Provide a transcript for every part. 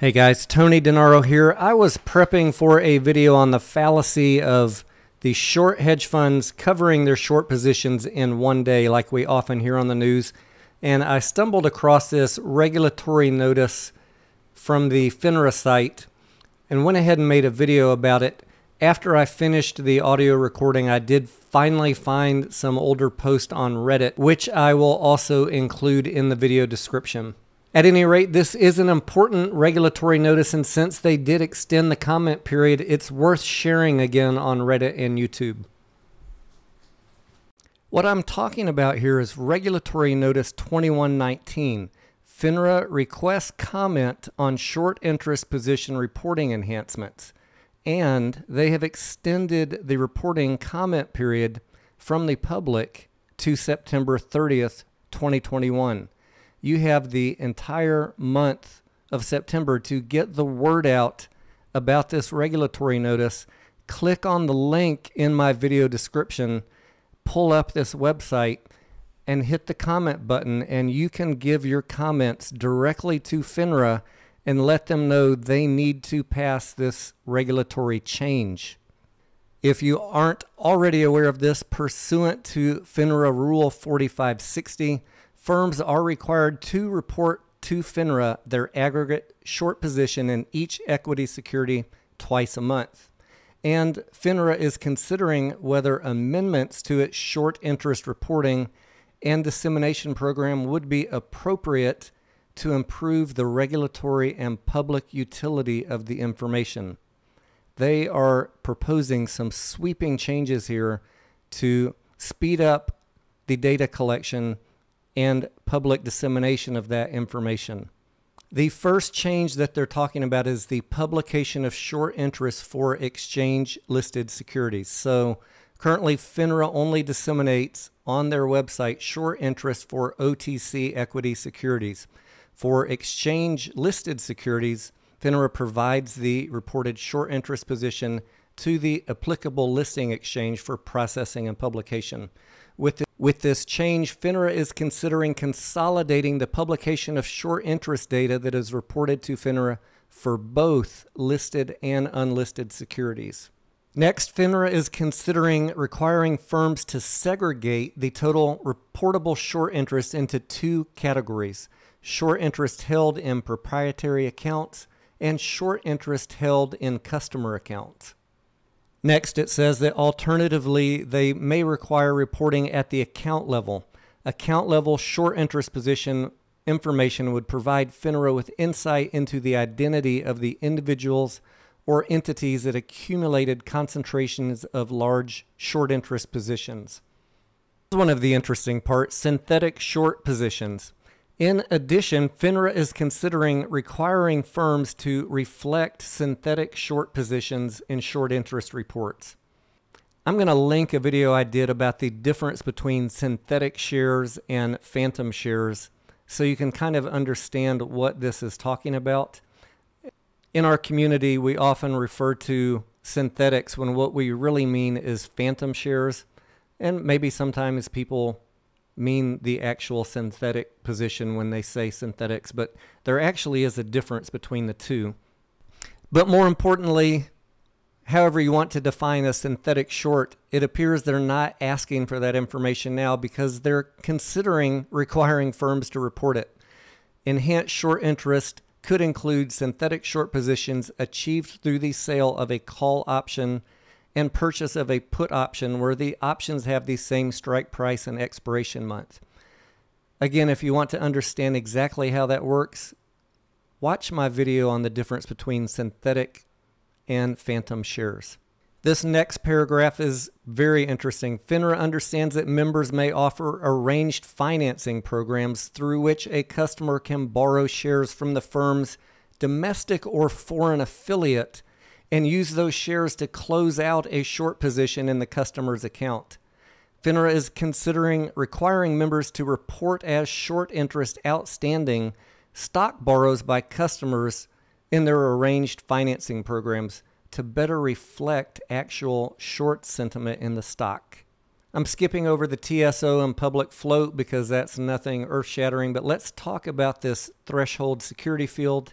Hey guys, Tony DeNaro here. I was prepping for a video on the fallacy of the short hedge funds covering their short positions in one day, like we often hear on the news. And I stumbled across this regulatory notice from the FINRA site and went ahead and made a video about it. After I finished the audio recording, I did finally find some older post on Reddit, which I will also include in the video description. At any rate, this is an important regulatory notice, and since they did extend the comment period, it's worth sharing again on Reddit and YouTube. What I'm talking about here is Regulatory Notice 2119. FINRA requests comment on short interest position reporting enhancements, and they have extended the reporting comment period from the public to September 30th, 2021 you have the entire month of September to get the word out about this regulatory notice. Click on the link in my video description, pull up this website, and hit the comment button, and you can give your comments directly to FINRA and let them know they need to pass this regulatory change. If you aren't already aware of this, pursuant to FINRA Rule 4560, firms are required to report to FINRA their aggregate short position in each equity security twice a month. And FINRA is considering whether amendments to its short interest reporting and dissemination program would be appropriate to improve the regulatory and public utility of the information. They are proposing some sweeping changes here to speed up the data collection and public dissemination of that information. The first change that they're talking about is the publication of short interest for exchange listed securities. So currently, FINRA only disseminates on their website short interest for OTC equity securities. For exchange listed securities, FINRA provides the reported short interest position to the applicable listing exchange for processing and publication. With, the, with this change, FINRA is considering consolidating the publication of short interest data that is reported to FINRA for both listed and unlisted securities. Next, FINRA is considering requiring firms to segregate the total reportable short interest into two categories short interest held in proprietary accounts and short interest held in customer accounts. Next, it says that alternatively, they may require reporting at the account level. Account level short interest position information would provide FINRA with insight into the identity of the individuals or entities that accumulated concentrations of large short interest positions. One of the interesting parts synthetic short positions. In addition, FINRA is considering requiring firms to reflect synthetic short positions in short interest reports. I'm going to link a video I did about the difference between synthetic shares and phantom shares so you can kind of understand what this is talking about. In our community, we often refer to synthetics when what we really mean is phantom shares, and maybe sometimes people mean the actual synthetic position when they say synthetics, but there actually is a difference between the two. But more importantly, however you want to define a synthetic short, it appears they're not asking for that information now because they're considering requiring firms to report it. Enhanced short interest could include synthetic short positions achieved through the sale of a call option and purchase of a put option where the options have the same strike price and expiration month. Again, if you want to understand exactly how that works, watch my video on the difference between synthetic and phantom shares. This next paragraph is very interesting. FINRA understands that members may offer arranged financing programs through which a customer can borrow shares from the firm's domestic or foreign affiliate and use those shares to close out a short position in the customer's account. FINRA is considering requiring members to report as short interest outstanding stock borrows by customers in their arranged financing programs to better reflect actual short sentiment in the stock. I'm skipping over the TSO and public float because that's nothing earth shattering, but let's talk about this threshold security field.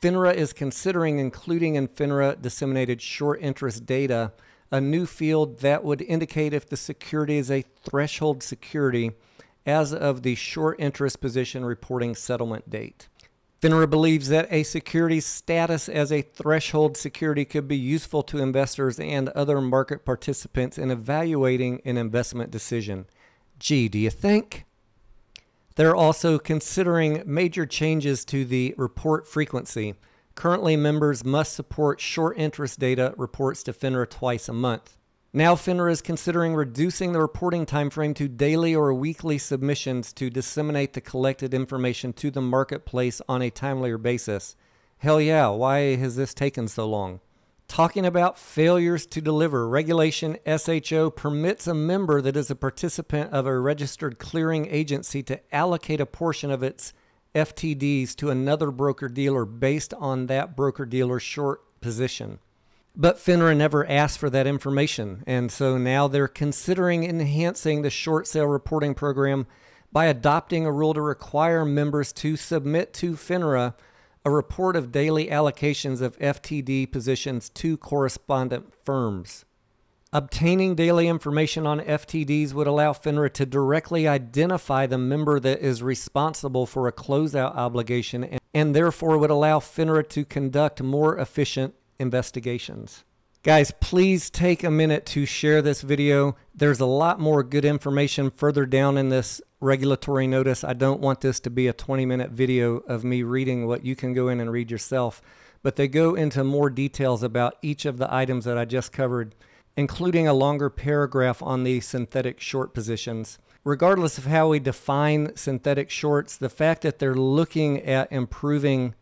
FINRA is considering including in FINRA disseminated short interest data a new field that would indicate if the security is a threshold security as of the short interest position reporting settlement date. FINRA believes that a security's status as a threshold security could be useful to investors and other market participants in evaluating an investment decision. Gee, do you think? They're also considering major changes to the report frequency. Currently, members must support short interest data reports to FINRA twice a month. Now, FINRA is considering reducing the reporting timeframe to daily or weekly submissions to disseminate the collected information to the marketplace on a timelier basis. Hell yeah, why has this taken so long? talking about failures to deliver. Regulation SHO permits a member that is a participant of a registered clearing agency to allocate a portion of its FTDs to another broker dealer based on that broker dealer's short position. But FINRA never asked for that information, and so now they're considering enhancing the short sale reporting program by adopting a rule to require members to submit to FINRA a report of daily allocations of FTD positions to correspondent firms. Obtaining daily information on FTDs would allow FINRA to directly identify the member that is responsible for a closeout obligation and, and therefore would allow FINRA to conduct more efficient investigations. Guys, please take a minute to share this video. There's a lot more good information further down in this regulatory notice. I don't want this to be a 20 minute video of me reading what you can go in and read yourself, but they go into more details about each of the items that I just covered, including a longer paragraph on the synthetic short positions. Regardless of how we define synthetic shorts, the fact that they're looking at improving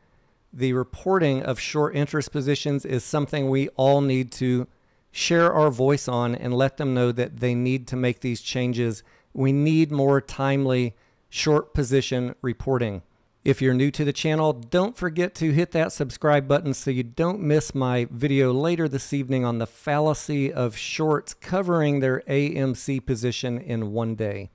the reporting of short interest positions is something we all need to share our voice on and let them know that they need to make these changes. We need more timely short position reporting. If you're new to the channel, don't forget to hit that subscribe button so you don't miss my video later this evening on the fallacy of shorts covering their AMC position in one day.